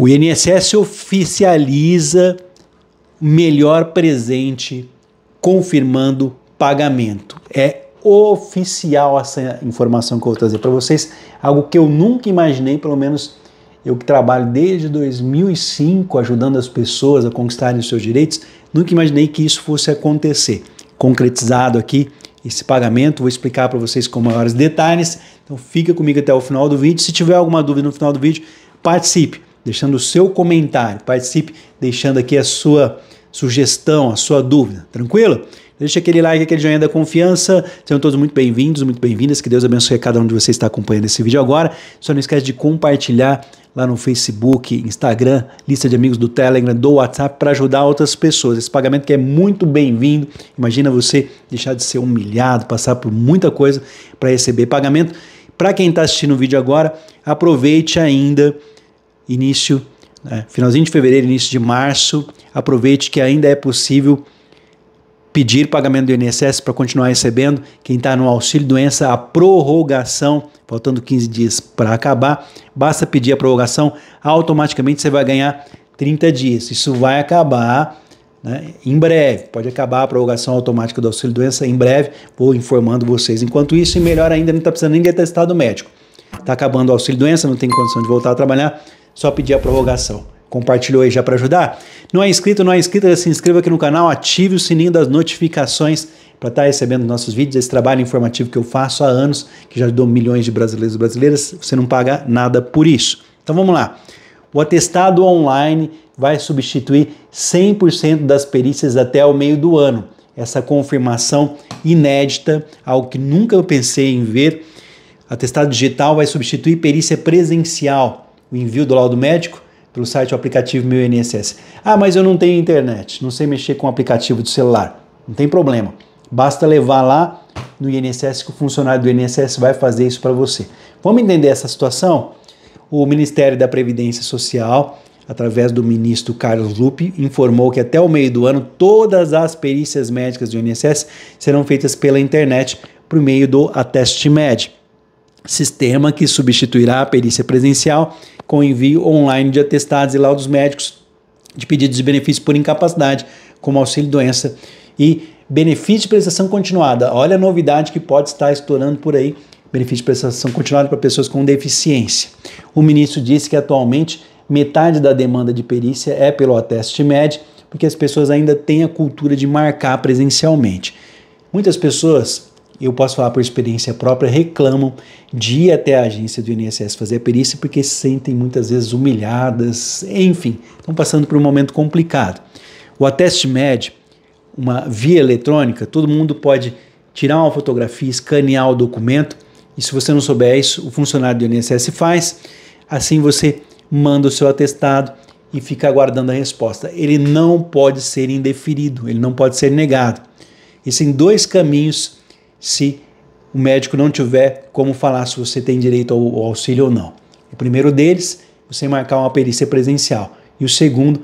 O INSS oficializa melhor presente confirmando pagamento. É oficial essa informação que eu vou trazer para vocês, algo que eu nunca imaginei, pelo menos eu que trabalho desde 2005 ajudando as pessoas a conquistarem os seus direitos, nunca imaginei que isso fosse acontecer. Concretizado aqui esse pagamento, vou explicar para vocês com maiores detalhes. Então fica comigo até o final do vídeo. Se tiver alguma dúvida no final do vídeo, participe deixando o seu comentário. Participe deixando aqui a sua sugestão, a sua dúvida, tranquilo? Deixa aquele like, aquele joinha da confiança. Sejam todos muito bem-vindos, muito bem-vindas. Que Deus abençoe cada um de vocês que está acompanhando esse vídeo agora. Só não esquece de compartilhar lá no Facebook, Instagram, lista de amigos do Telegram, do WhatsApp, para ajudar outras pessoas. Esse pagamento que é muito bem-vindo. Imagina você deixar de ser humilhado, passar por muita coisa para receber pagamento. Para quem está assistindo o vídeo agora, aproveite ainda início, né, finalzinho de fevereiro, início de março. Aproveite que ainda é possível pedir pagamento do INSS para continuar recebendo. Quem está no auxílio doença, a prorrogação, faltando 15 dias para acabar, basta pedir a prorrogação, automaticamente você vai ganhar 30 dias. Isso vai acabar né, em breve. Pode acabar a prorrogação automática do auxílio doença em breve. Vou informando vocês. Enquanto isso, e melhor ainda, não está precisando nem de atestado médico. Está acabando o auxílio doença, não tem condição de voltar a trabalhar só pedir a prorrogação. Compartilhou aí já para ajudar? Não é inscrito, não é inscrito? Se inscreva aqui no canal, ative o sininho das notificações para estar tá recebendo nossos vídeos, esse trabalho informativo que eu faço há anos, que já ajudou milhões de brasileiros e brasileiras, você não paga nada por isso. Então vamos lá. O atestado online vai substituir 100% das perícias até o meio do ano. Essa confirmação inédita, algo que nunca eu pensei em ver. Atestado digital vai substituir perícia presencial o envio do laudo médico pelo site ou aplicativo Meu INSS. Ah, mas eu não tenho internet, não sei mexer com o aplicativo do celular. Não tem problema. Basta levar lá no INSS que o funcionário do INSS vai fazer isso para você. Vamos entender essa situação? O Ministério da Previdência Social, através do ministro Carlos Lupe, informou que até o meio do ano todas as perícias médicas do INSS serão feitas pela internet por meio do Ateste Med, sistema que substituirá a perícia presencial com envio online de atestados e laudos médicos de pedidos de benefício por incapacidade, como auxílio-doença e benefício de prestação continuada. Olha a novidade que pode estar estourando por aí, benefício de prestação continuada para pessoas com deficiência. O ministro disse que atualmente metade da demanda de perícia é pelo ateste médico, porque as pessoas ainda têm a cultura de marcar presencialmente. Muitas pessoas eu posso falar por experiência própria, reclamam de ir até a agência do INSS fazer a perícia porque se sentem muitas vezes humilhadas, enfim, estão passando por um momento complicado. O ateste médio, uma via eletrônica, todo mundo pode tirar uma fotografia, escanear o documento, e se você não souber isso, o funcionário do INSS faz. Assim você manda o seu atestado e fica aguardando a resposta. Ele não pode ser indeferido, ele não pode ser negado. Existem dois caminhos se o médico não tiver como falar se você tem direito ao, auxílio ou não. O primeiro deles, você marcar uma perícia presencial. E o segundo,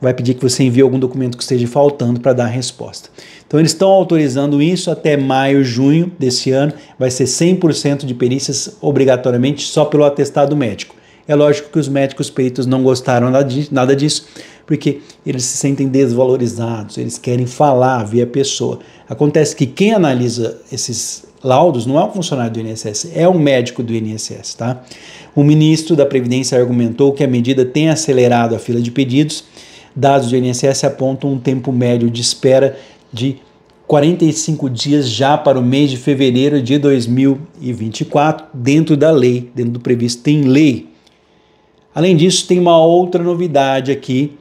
vai pedir que você envie algum documento que esteja faltando para dar a resposta. Então, eles estão autorizando isso até maio, junho desse ano. Vai ser 100% de perícias obrigatoriamente só pelo atestado médico. É lógico que os médicos peitos não gostaram nada disso, porque eles se sentem desvalorizados, eles querem falar via pessoa. Acontece que quem analisa esses laudos não é um funcionário do INSS, é um médico do INSS, tá? O ministro da Previdência argumentou que a medida tem acelerado a fila de pedidos. Dados do INSS apontam um tempo médio de espera de 45 dias já para o mês de fevereiro de 2024, dentro da lei, dentro do previsto em lei. Além disso, tem uma outra novidade aqui,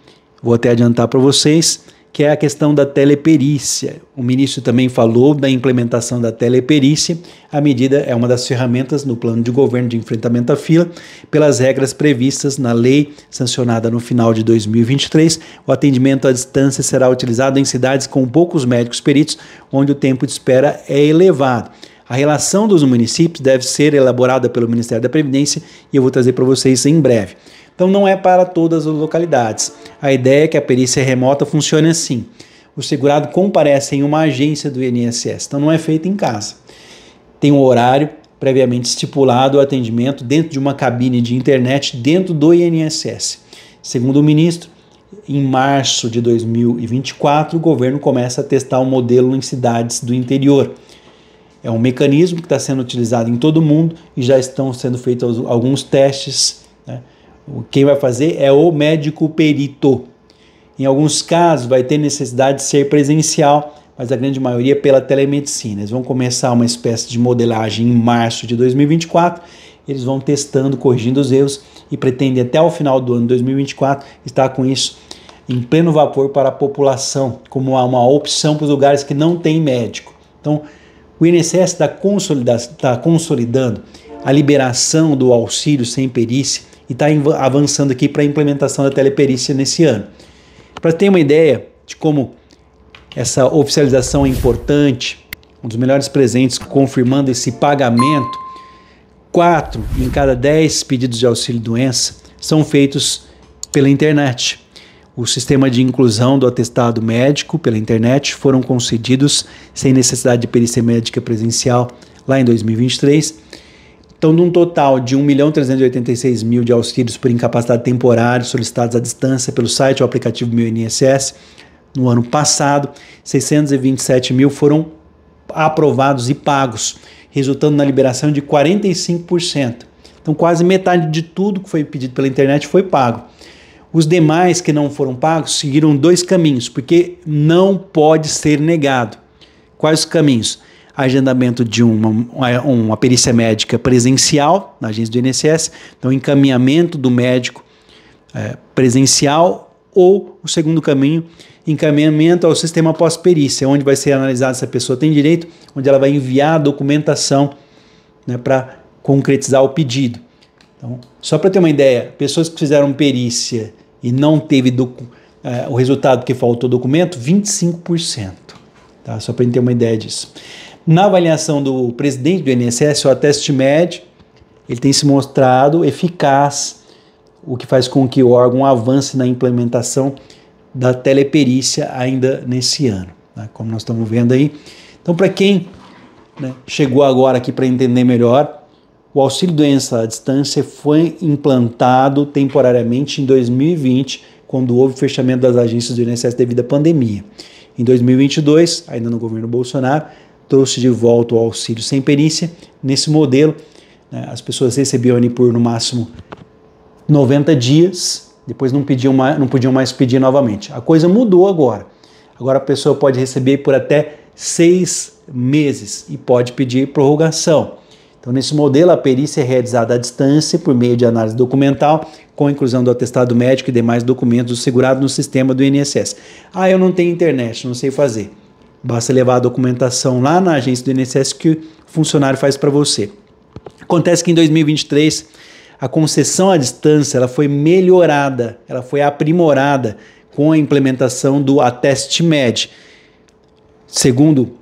vou até adiantar para vocês, que é a questão da teleperícia. O ministro também falou da implementação da teleperícia. A medida é uma das ferramentas no plano de governo de enfrentamento à fila, pelas regras previstas na lei sancionada no final de 2023. O atendimento à distância será utilizado em cidades com poucos médicos peritos, onde o tempo de espera é elevado. A relação dos municípios deve ser elaborada pelo Ministério da Previdência e eu vou trazer para vocês em breve. Então não é para todas as localidades. A ideia é que a perícia remota funcione assim. O segurado comparece em uma agência do INSS, então não é feito em casa. Tem um horário previamente estipulado o atendimento dentro de uma cabine de internet dentro do INSS. Segundo o ministro, em março de 2024, o governo começa a testar o um modelo em cidades do interior. É um mecanismo que está sendo utilizado em todo mundo e já estão sendo feitos alguns testes. Né? Quem vai fazer é o médico perito. Em alguns casos, vai ter necessidade de ser presencial, mas a grande maioria é pela telemedicina. Eles vão começar uma espécie de modelagem em março de 2024. Eles vão testando, corrigindo os erros e pretendem até o final do ano de 2024 estar com isso em pleno vapor para a população, como uma opção para os lugares que não tem médico. Então, o INSS está tá consolidando a liberação do auxílio sem perícia e está avançando aqui para a implementação da teleperícia nesse ano. Para ter uma ideia de como essa oficialização é importante, um dos melhores presentes confirmando esse pagamento, quatro em cada dez pedidos de auxílio-doença são feitos pela internet o sistema de inclusão do atestado médico pela internet foram concedidos sem necessidade de perícia médica presencial lá em 2023. Então, de um total de 1.386.000 mil de auxílios por incapacidade temporária solicitados à distância pelo site ou aplicativo Meu INSS, no ano passado, 627 mil foram aprovados e pagos, resultando na liberação de 45%. Então, quase metade de tudo que foi pedido pela internet foi pago. Os demais que não foram pagos seguiram dois caminhos, porque não pode ser negado. Quais os caminhos? agendamento de uma, uma perícia médica presencial na agência do INSS, então encaminhamento do médico é, presencial ou o segundo caminho, encaminhamento ao sistema pós-perícia, onde vai ser analisado se a pessoa tem direito, onde ela vai enviar a documentação né, para concretizar o pedido. Então, só para ter uma ideia, pessoas que fizeram perícia e não teve do, eh, o resultado que faltou o documento, 25%. Tá? Só para a gente ter uma ideia disso. Na avaliação do presidente do INSS, o ateste médio, ele tem se mostrado eficaz, o que faz com que o órgão avance na implementação da teleperícia ainda nesse ano, né? como nós estamos vendo aí. Então, para quem né, chegou agora aqui para entender melhor, o auxílio doença à distância foi implantado temporariamente em 2020, quando houve o fechamento das agências do INSS devido à pandemia. Em 2022, ainda no governo Bolsonaro, trouxe de volta o auxílio sem perícia. Nesse modelo, né, as pessoas recebiam por no máximo 90 dias, depois não, pediam mais, não podiam mais pedir novamente. A coisa mudou agora. Agora a pessoa pode receber por até seis meses e pode pedir prorrogação. Então, nesse modelo, a perícia é realizada à distância por meio de análise documental, com inclusão do atestado médico e demais documentos do segurado no sistema do INSS. Ah, eu não tenho internet, não sei fazer. Basta levar a documentação lá na agência do INSS que o funcionário faz para você. Acontece que em 2023 a concessão à distância ela foi melhorada, ela foi aprimorada com a implementação do Atest Med. Segundo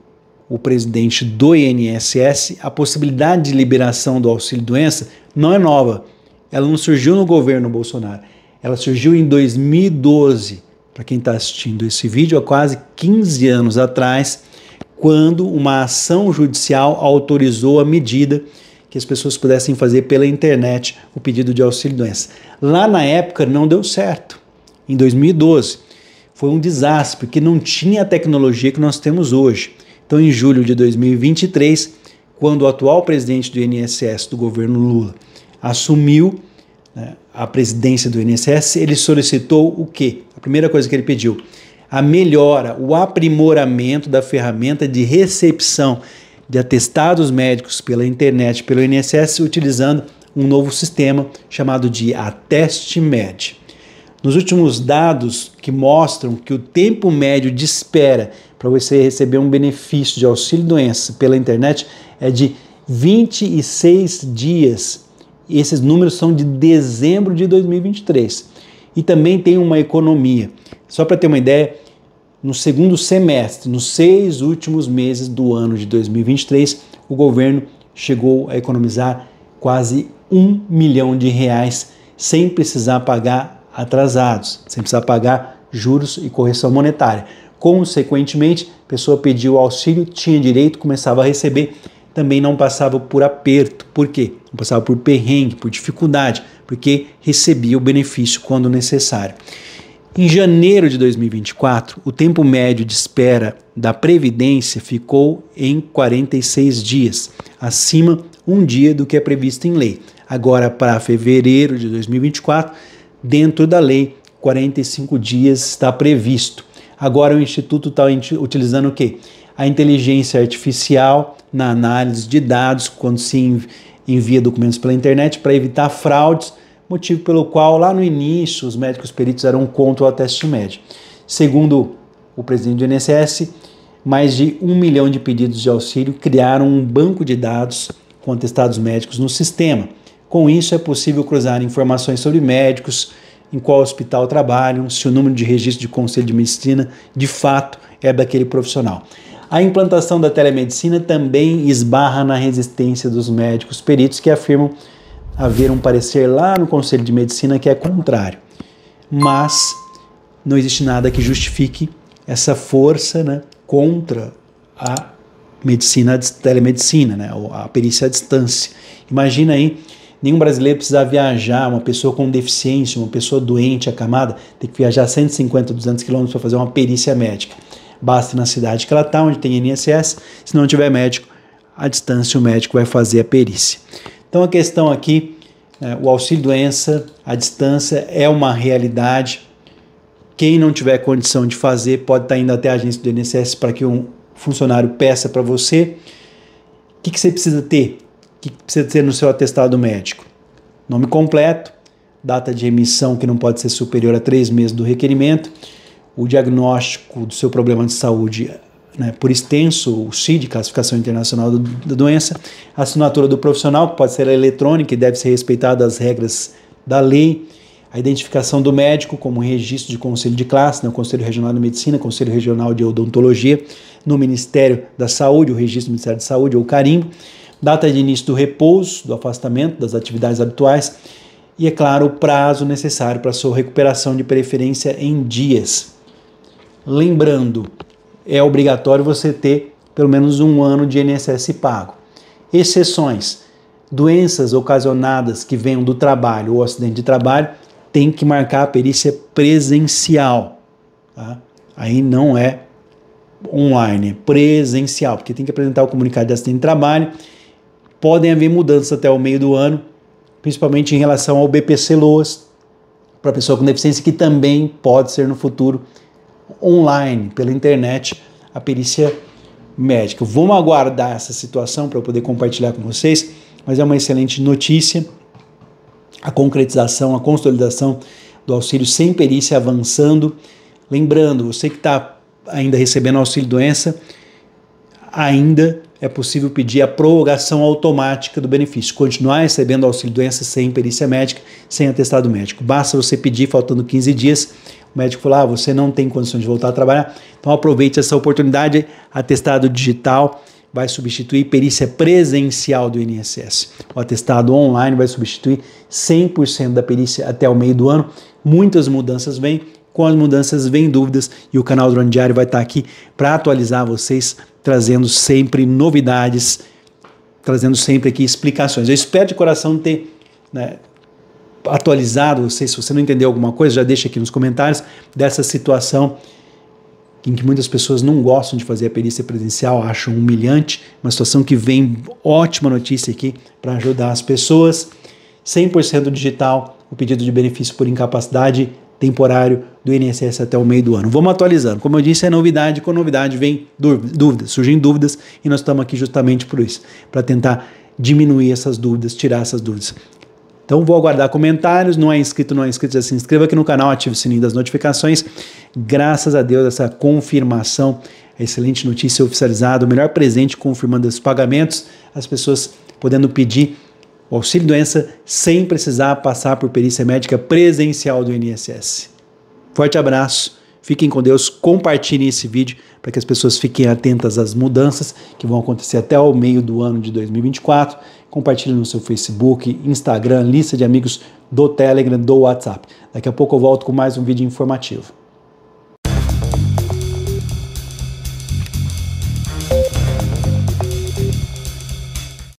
o presidente do INSS, a possibilidade de liberação do auxílio-doença não é nova. Ela não surgiu no governo Bolsonaro. Ela surgiu em 2012. Para quem está assistindo esse vídeo, há quase 15 anos atrás, quando uma ação judicial autorizou a medida que as pessoas pudessem fazer pela internet o pedido de auxílio-doença. Lá na época não deu certo, em 2012. Foi um desastre, porque não tinha a tecnologia que nós temos hoje. Então, em julho de 2023, quando o atual presidente do INSS do governo Lula assumiu né, a presidência do INSS, ele solicitou o quê? A primeira coisa que ele pediu, a melhora, o aprimoramento da ferramenta de recepção de atestados médicos pela internet, pelo INSS, utilizando um novo sistema chamado de AtestMed. Nos últimos dados que mostram que o tempo médio de espera para você receber um benefício de auxílio doença pela internet é de 26 dias. esses números são de dezembro de 2023. E também tem uma economia. Só para ter uma ideia, no segundo semestre, nos seis últimos meses do ano de 2023, o governo chegou a economizar quase um milhão de reais sem precisar pagar atrasados, sem precisar pagar juros e correção monetária. Consequentemente, a pessoa pediu auxílio, tinha direito, começava a receber, também não passava por aperto. Por quê? Não passava por perrengue, por dificuldade, porque recebia o benefício quando necessário. Em janeiro de 2024, o tempo médio de espera da Previdência ficou em 46 dias, acima um dia do que é previsto em lei. Agora, para fevereiro de 2024, dentro da lei, 45 dias está previsto. Agora o Instituto está utilizando o quê? A inteligência artificial na análise de dados, quando se envia documentos pela internet, para evitar fraudes, motivo pelo qual lá no início os médicos peritos eram contra o ateste médio. Segundo o presidente do INSS, mais de um milhão de pedidos de auxílio criaram um banco de dados com atestados médicos no sistema. Com isso, é possível cruzar informações sobre médicos, em qual hospital trabalham, se o número de registro de conselho de medicina de fato é daquele profissional. A implantação da telemedicina também esbarra na resistência dos médicos peritos que afirmam haver um parecer lá no Conselho de Medicina que é contrário. Mas não existe nada que justifique essa força né, contra a medicina, a telemedicina, né, a perícia à distância. Imagina aí Nenhum brasileiro precisa viajar, uma pessoa com deficiência, uma pessoa doente, acamada, tem que viajar 150, 200 quilômetros para fazer uma perícia médica. Basta na cidade que ela está, onde tem INSS, se não tiver médico, à distância o médico vai fazer a perícia. Então a questão aqui, é, o auxílio-doença à distância é uma realidade. Quem não tiver condição de fazer pode estar tá indo até a agência do INSS para que um funcionário peça para você. O que, que você precisa ter? que precisa ter no seu atestado médico? Nome completo, data de emissão que não pode ser superior a três meses do requerimento, o diagnóstico do seu problema de saúde né, por extenso, o CID, Classificação Internacional do, da Doença, a assinatura do profissional, que pode ser eletrônica e deve ser respeitada as regras da lei, a identificação do médico como registro de conselho de classe, né, o Conselho Regional de Medicina, Conselho Regional de Odontologia, no Ministério da Saúde, o registro do Ministério da Saúde ou carimbo, data de início do repouso, do afastamento das atividades habituais e, é claro, o prazo necessário para sua recuperação de preferência em dias. Lembrando, é obrigatório você ter pelo menos um ano de INSS pago. Exceções: doenças ocasionadas que venham do trabalho ou acidente de trabalho tem que marcar a perícia presencial. Tá? Aí não é online, é presencial, porque tem que apresentar o comunicado de acidente de trabalho podem haver mudanças até o meio do ano, principalmente em relação ao BPC Loas, para pessoa com deficiência, que também pode ser no futuro online, pela internet, a perícia médica. Vamos aguardar essa situação para eu poder compartilhar com vocês, mas é uma excelente notícia. A concretização, a consolidação do auxílio sem perícia avançando. Lembrando, você que está ainda recebendo auxílio doença, ainda é possível pedir a prorrogação automática do benefício, continuar recebendo auxílio-doença sem perícia médica, sem atestado médico. Basta você pedir faltando 15 dias, o médico falar, ah, você não tem condições de voltar a trabalhar, então aproveite essa oportunidade, atestado digital vai substituir perícia presencial do INSS. O atestado online vai substituir 100% da perícia até o meio do ano. Muitas mudanças vêm, com as mudanças vêm dúvidas e o canal Drone Diário vai estar aqui para atualizar vocês trazendo sempre novidades, trazendo sempre aqui explicações. Eu espero de coração ter né, atualizado, se você não entendeu alguma coisa, já deixa aqui nos comentários dessa situação em que muitas pessoas não gostam de fazer a perícia presencial, acham humilhante, uma situação que vem ótima notícia aqui para ajudar as pessoas. 100% digital, o pedido de benefício por incapacidade temporário do INSS até o meio do ano. Vamos atualizando. Como eu disse, é novidade, com novidade vem dúvidas, surgem dúvidas e nós estamos aqui justamente por isso, para tentar diminuir essas dúvidas, tirar essas dúvidas. Então vou aguardar comentários, não é inscrito, não é inscrito, já se inscreva aqui no canal, ative o sininho das notificações. Graças a Deus essa confirmação, a excelente notícia oficializada, o melhor presente confirmando os pagamentos, as pessoas podendo pedir o auxílio doença sem precisar passar por perícia médica presencial do INSS. Forte abraço, fiquem com Deus, compartilhem esse vídeo para que as pessoas fiquem atentas às mudanças que vão acontecer até o meio do ano de 2024. Compartilhe no seu Facebook, Instagram, lista de amigos do Telegram, do WhatsApp. Daqui a pouco eu volto com mais um vídeo informativo.